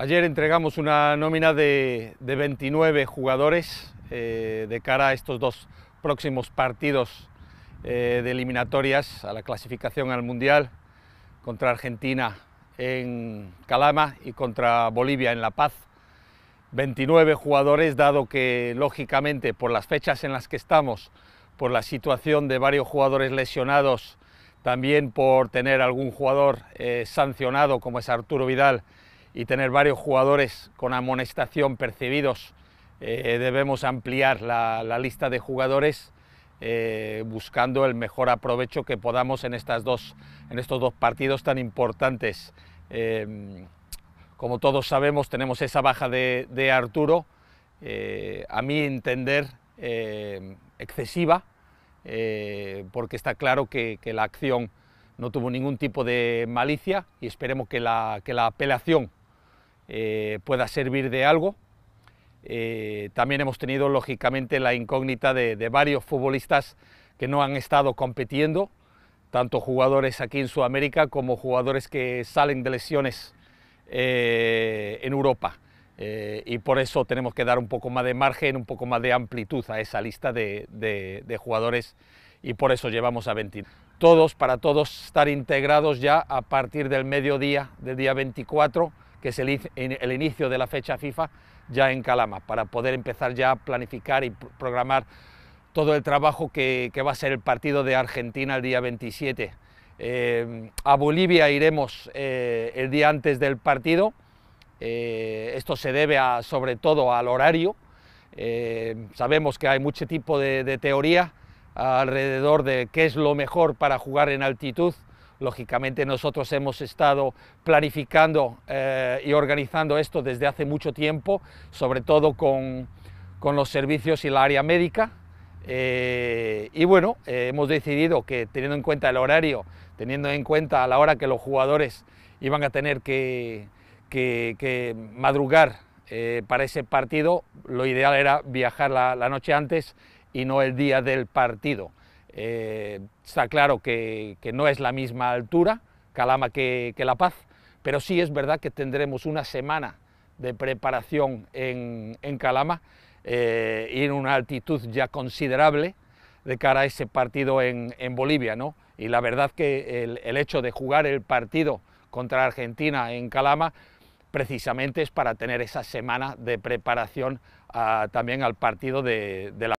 Ayer entregamos una nómina de, 29 jugadores eh, de cara a estos dos próximos partidos eh, de eliminatorias a la clasificación al Mundial contra Argentina en Calama y contra Bolivia en La Paz. 29 jugadores, dado que lógicamente por las fechas en las que estamos, por la situación de varios jugadores lesionados, también por tener algún jugador eh, sancionado como es Arturo Vidal, y tener varios jugadores con amonestación percibidos, eh, debemos ampliar la, lista de jugadores eh, buscando el mejor aprovecho que podamos en, estas dos, en estos dos partidos tan importantes. Eh, como todos sabemos, tenemos esa baja de, Arturo, a mi entender, excesiva, porque está claro que, la acción no tuvo ningún tipo de malicia y esperemos que la, que la apelación eh, pueda servir de algo. Eh, también hemos tenido, lógicamente, la incógnita de, varios futbolistas que no han estado compitiendo, tanto jugadores aquí en Sudamérica como jugadores que salen de lesiones eh, en Europa. y por eso tenemos que dar un poco más de margen, un poco más de amplitud a esa lista de, jugadores y por eso llevamos a 20. Todos, para todos, estar integrados ya a partir del mediodía del día 24 que es el, inicio de la fecha FIFA, ya en Calama, para poder empezar ya a planificar y programar todo el trabajo que, va a ser el partido de Argentina el día 27. Eh, a Bolivia iremos eh, el día antes del partido. Eh, esto se debe a, sobre todo al horario. sabemos que hay mucho tipo de teoría alrededor de qué es lo mejor para jugar en altitud Lógicamente nosotros hemos estado planificando eh, y organizando esto desde hace mucho tiempo, sobre todo con, los servicios y la área médica. Eh, y bueno, eh, hemos decidido que teniendo en cuenta el horario, teniendo en cuenta la hora que los jugadores iban a tener que, madrugar para ese partido, lo ideal era viajar la noche antes y no el día del partido. Eh, está claro que, no es la misma altura Calama que, La Paz, pero sí es verdad que tendremos una semana de preparación en, Calama eh, y en una altitud ya considerable de cara a ese partido en, Bolivia. ¿no? Y la verdad que el, hecho de jugar el partido contra Argentina en Calama precisamente es para tener esa semana de preparación ah, también al partido de, de la...